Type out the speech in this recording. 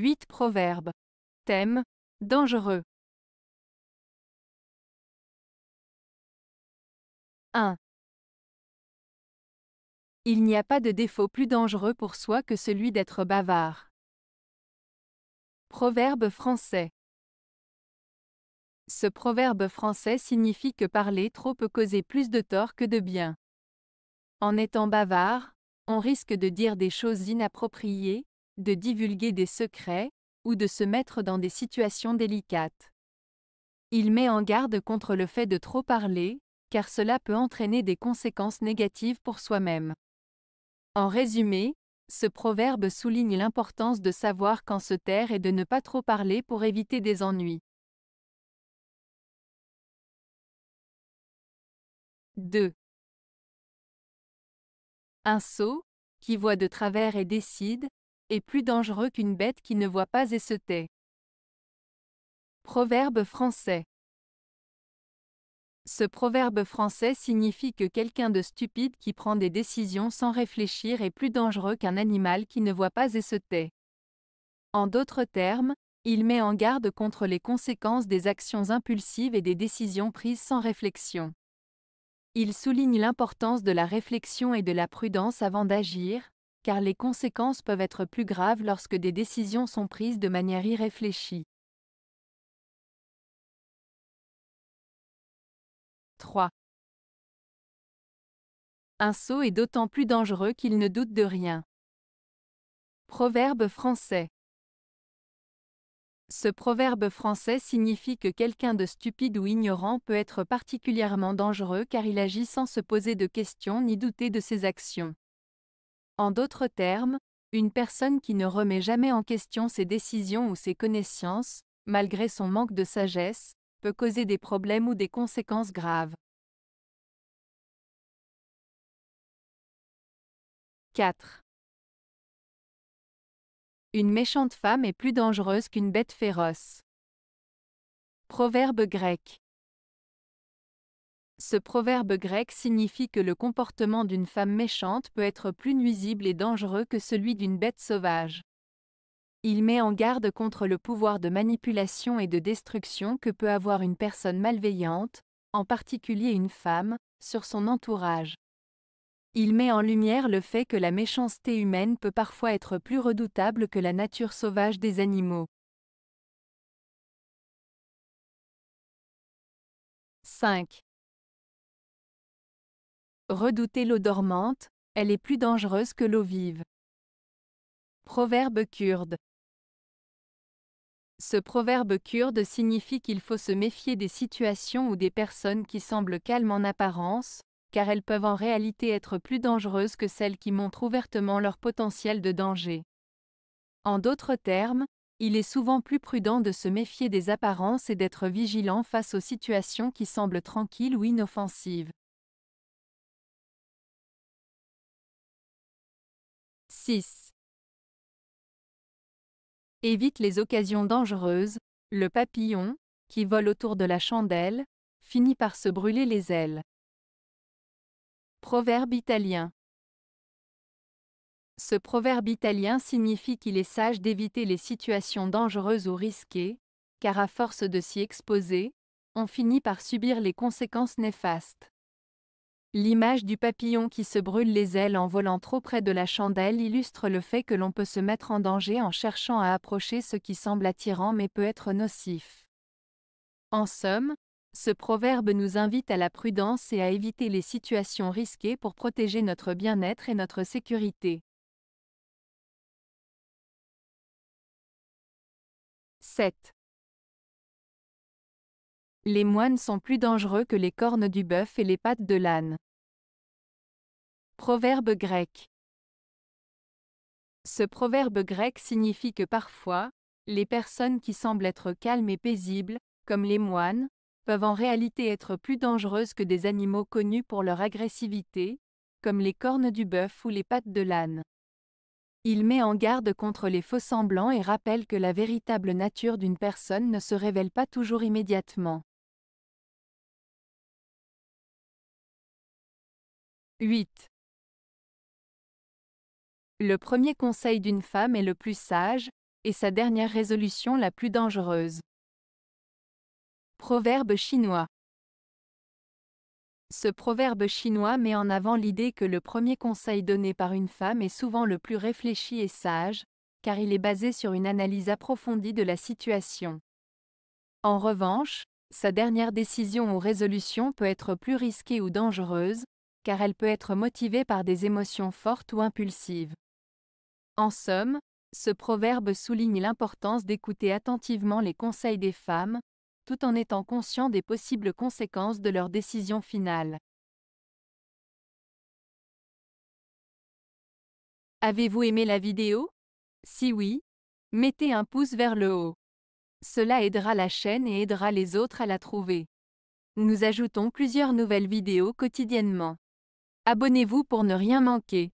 8 Proverbes. Thème Dangereux. 1. Il n'y a pas de défaut plus dangereux pour soi que celui d'être bavard. Proverbe français. Ce proverbe français signifie que parler trop peut causer plus de tort que de bien. En étant bavard, on risque de dire des choses inappropriées, de divulguer des secrets, ou de se mettre dans des situations délicates. Il met en garde contre le fait de trop parler, car cela peut entraîner des conséquences négatives pour soi-même. En résumé, ce proverbe souligne l'importance de savoir quand se taire et de ne pas trop parler pour éviter des ennuis. 2. Un sot, qui voit de travers et décide, est plus dangereux qu'une bête qui ne voit pas et se tait. Proverbe français. Ce proverbe français signifie que quelqu'un de stupide qui prend des décisions sans réfléchir est plus dangereux qu'un animal qui ne voit pas et se tait. En d'autres termes, il met en garde contre les conséquences des actions impulsives et des décisions prises sans réflexion. Il souligne l'importance de la réflexion et de la prudence avant d'agir, car les conséquences peuvent être plus graves lorsque des décisions sont prises de manière irréfléchie. 3. Un sot est d'autant plus dangereux qu'il ne doute de rien. Proverbe français. Ce proverbe français signifie que quelqu'un de stupide ou ignorant peut être particulièrement dangereux car il agit sans se poser de questions ni douter de ses actions. En d'autres termes, une personne qui ne remet jamais en question ses décisions ou ses connaissances, malgré son manque de sagesse, peut causer des problèmes ou des conséquences graves. 4. Une méchante femme est plus dangereuse qu'une bête féroce. Proverbe grec. Ce proverbe grec signifie que le comportement d'une femme méchante peut être plus nuisible et dangereux que celui d'une bête sauvage. Il met en garde contre le pouvoir de manipulation et de destruction que peut avoir une personne malveillante, en particulier une femme, sur son entourage. Il met en lumière le fait que la méchanceté humaine peut parfois être plus redoutable que la nature sauvage des animaux. 5. Redoutez l'eau dormante, elle est plus dangereuse que l'eau vive. Proverbe kurde. Ce proverbe kurde signifie qu'il faut se méfier des situations ou des personnes qui semblent calmes en apparence, car elles peuvent en réalité être plus dangereuses que celles qui montrent ouvertement leur potentiel de danger. En d'autres termes, il est souvent plus prudent de se méfier des apparences et d'être vigilant face aux situations qui semblent tranquilles ou inoffensives. 6. Évite les occasions dangereuses. Le papillon, qui vole autour de la chandelle, finit par se brûler les ailes. Proverbe italien. Ce proverbe italien signifie qu'il est sage d'éviter les situations dangereuses ou risquées, car à force de s'y exposer, on finit par subir les conséquences néfastes. L'image du papillon qui se brûle les ailes en volant trop près de la chandelle illustre le fait que l'on peut se mettre en danger en cherchant à approcher ce qui semble attirant mais peut être nocif. En somme, ce proverbe nous invite à la prudence et à éviter les situations risquées pour protéger notre bien-être et notre sécurité. 7. Les moines sont plus dangereux que les cornes du bœuf et les pattes de l'âne. Proverbe grec. Ce proverbe grec signifie que parfois, les personnes qui semblent être calmes et paisibles, comme les moines, peuvent en réalité être plus dangereuses que des animaux connus pour leur agressivité, comme les cornes du bœuf ou les pattes de l'âne. Il met en garde contre les faux-semblants et rappelle que la véritable nature d'une personne ne se révèle pas toujours immédiatement. 8. Le premier conseil d'une femme est le plus sage, et sa dernière résolution la plus dangereuse. Proverbe chinois Ce proverbe chinois met en avant l'idée que le premier conseil donné par une femme est souvent le plus réfléchi et sage, car il est basé sur une analyse approfondie de la situation. En revanche, sa dernière décision ou résolution peut être plus risquée ou dangereuse, car elle peut être motivée par des émotions fortes ou impulsives. En somme, ce proverbe souligne l'importance d'écouter attentivement les conseils des femmes, tout en étant conscient des possibles conséquences de leur décision finale. Avez-vous aimé la vidéo Si oui, mettez un pouce vers le haut. Cela aidera la chaîne et aidera les autres à la trouver. Nous ajoutons plusieurs nouvelles vidéos quotidiennement. Abonnez-vous pour ne rien manquer.